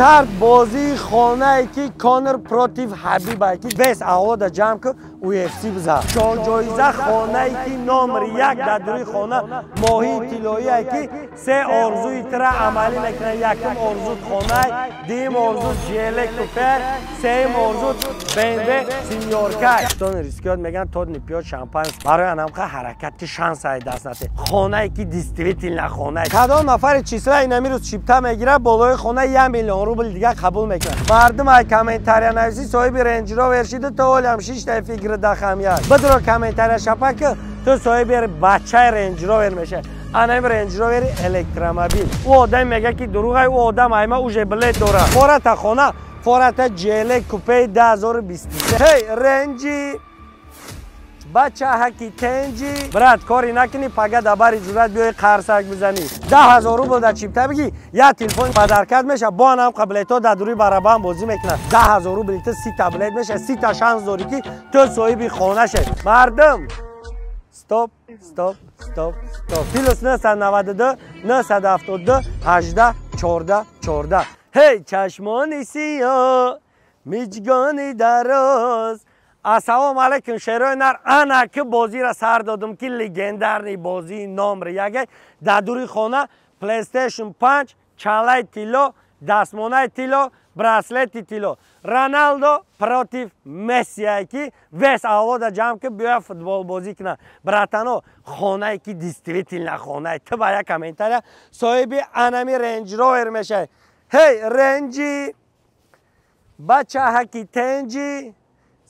тард бозии хонае ки конор против ҳабиба ки вес аҳода ҷамъ кард уфс бзад шоҳҷоиза хонае ки номри як дар дури хона моҳии тиллоие ки се орзуи тра амалӣ мекунад якум орзуд хонае дуюм орзуд желе купер сеюм орзуд бнв сеньоркай тони рискиёт мегӯям тодни пиёд шампанс барои анамқа ҳаракат ки шансае дастнате хонае ки действительна хонае кадом нафари числа инамирӯз чипта мегирад болои хона як миллион рубл дигар қабул мекунад мардум ай комментария нависи соҳиби ренҷро вершиду то олям шиш дафикр فکر دخم یک بدرو کمیتر شپک تو سایی بیر بچه رنج روور میشه آنه ایم رنج روور الکترامبیل او آدم میگه که دروغ های او آدم ایمه اوجه بلید داره فورت خونه فورت جیل کپی ده هزار بیستی هی رنجی бача ҳаки тенҷи брат коре накини пага дабари зурат биёи қарсак бизанӣ даҳ ҳазор рубл дар чипта бигӣ як телефон падаркат меша боанам қаблетҳо дар дури барабан бозӣ мекунад даҳ ҳазор рубл ита си таблет меша сита шанс дорӣ ки ту соҳиби хона шед мардум стоп стоп стоп стоп плюс 992 972 18 14 14 ҳей чашмони сиё миҷгони дароз ассалому алайкум шеҳроинар анаки бозиро сар додум ки легендарни бозии номри яге дар дури хона плейстейшн 5 чалаи тилло дастмонаи тилло браслети тилло роналдо против мессие ки вес авлода ҷамъ ки биё футбол бозӣ кунад братано хонае ки действительно хонае ту ба як комментария соҳиби анами ренҷроер мешавед ҳей ренҷи бачаҳаки тенҷи hey,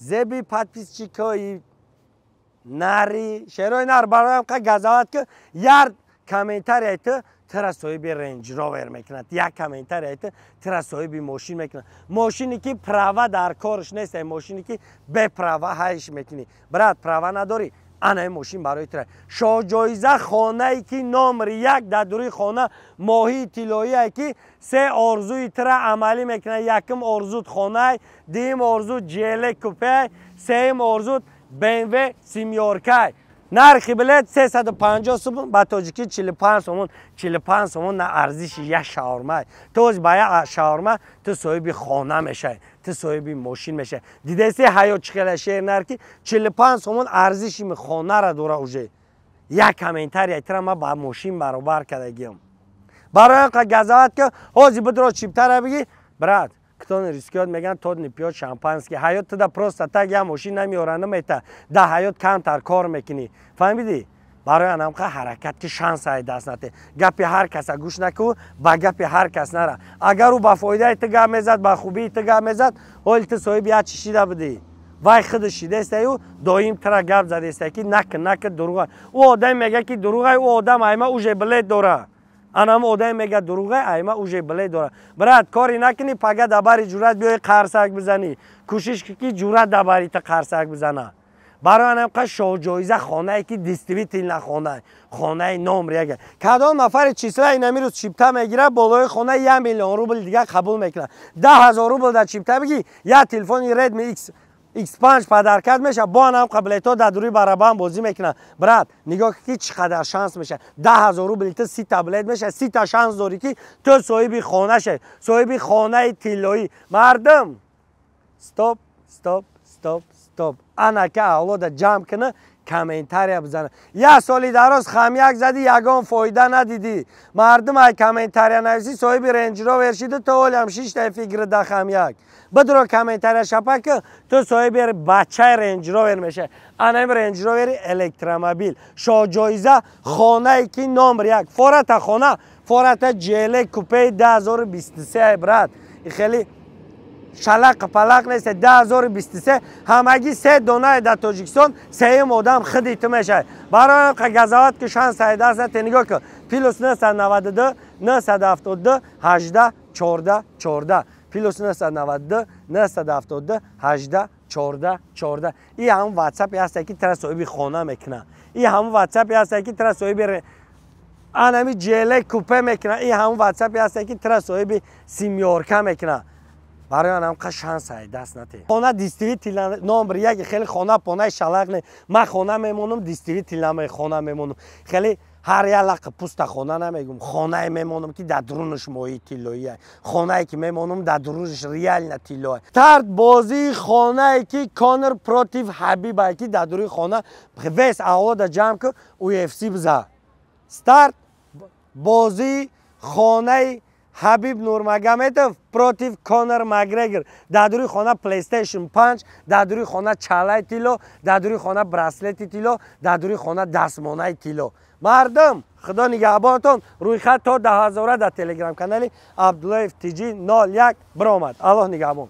зеби подписчикои нари шеърои нар бароям қа газават ки яр комментарий айта тра соҳиби ренҷровер мекунад як комментарий айта тра соҳиби мошин мекунад мошине ки права дар кореш нестай мошине ки бе права ҳайш мекунӣ брат права надорӣ анаи мошин барои тра шоҳҷоиза хонае ки номер як дар дури хона моҳии тиллоие ки се орзуи тра амалӣ мекунад якм орзуд хонаи дуюм орзуд ҷиле купе сеюм орзуд бенве симёркай нархи билет 350 сумун ба тоҷикӣ 45 сумун 45 сумун арзиши як шаорма тоҷ ба як шаорма ту соҳиби хона мешавӣ ту соҳиби мошин мешавӣ дидаси ҳаё чихела шеҳр нархи 45 сумун арзиши хонара дора уже як каментар яктира ма ба мошин баробар кардагиам барои ан қа газават ки ҳози бидро чиптара бигӣ брат кто не рискует, меган тот не пьет шампанский. Хайот тогда просто так я машин не мира, но это да хайот кантар кор мекини. Фамиди. Барои анамқа ҳаракатки шанс ай даст нате. Гапи ҳар каса гӯш наку, ба гапи ҳар кас нара. Агар ӯ ба фоидаи ту гап мезад, ба хубии ту гап мезад, ҳоли ту соҳиби я чи шида будӣ. вай худ шидаистаю доим тара гап задаистаки накн накн дуруғ ӯ одам мега ки дуруғай ӯ одам айма уже билет дорад анаму одам мегӯяд дуруғ ай ма уже блед дора брат кори накини пага дабари ҷурат биёи қарсак бизани кӯшиш ки ҷурат дабари та қарсак бизана барои анам қа шоҷоиза хонае ки действительно хона хонаи номр яга кадом нафари числаи намирӯз чипта мегира болои хона як миллион рубл дига қабул мекунад да ҳазор рубл дар чипта бигӣ як телефони редми икс X5 پدرکت میشه با هم تو در دوری برابر بازی میکنن براد نگاه که چقدر شانس میشه ده هزار رو بلیت سی تبلیت میشه سی تا شانس داری که تو صاحبی خانه شه صاحبی خانه تیلایی مردم ستوب ستوب стоп стоп анака авлода ҷамъ кина комментария бизана я соли дароз хамяк задӣ ягон фоида надидӣ мардум ай комментария нависӣ соҳиби ренҷровер шида то олям шиштаи фикрида хамяк бидро комментария шапака ту соҳиби бачаи ренҷровер мешавӣ анаим ренҷровери электромобил шоҷоиза хонае ки номер як фората хона фората ҷеле купеи 2023 брат хеле шалақ палақ нест 2023 ҳамаги се донае дар тоҷикистон сеюм одам хидиту мешавад барои ан газават ки шан сайдасати нигоҳ кун плюс 992 972 18 14 14 плюс 992 972 18 чорда и ҳамун ватсапе аст ки тара соҳиби хона мекуна и ҳамун ватсапе аст ки тара соҳиби анами ҷелек купе мекуна и ҳамун ватсапе аст ки тара соҳиби симёрка мекуна برای من هم که شانس های دست نته خانه دیستری تیل نمبر یکی خیلی خانه پانه شلق نه من خانه میمونم دیستری تیل نمبر خانه میمونم خیلی هر یه لقه پوست خانه نمیگم خانه میمونم که در درونش مایی تیلوی های خانه که میمونم در درونش ریال نه تیلوی ترد بازی خانه که کانر پروتیف حبیب های که در دروی خانه ویس اولا در جمع که او اف سی بزه ترد بازی خانه Хабиб Нурмагометов против Конор Макгрегор. Дадури хона PlayStation 5, дадури хона чалай тило, дадури хона браслети тило, дадури хона дасмонай тило. Мардам, худо нигаҳбонтон, рӯйхат то 10000 дар телеграм канали Абдуллоев TG01 баромад. Аллоҳ нигаҳбон.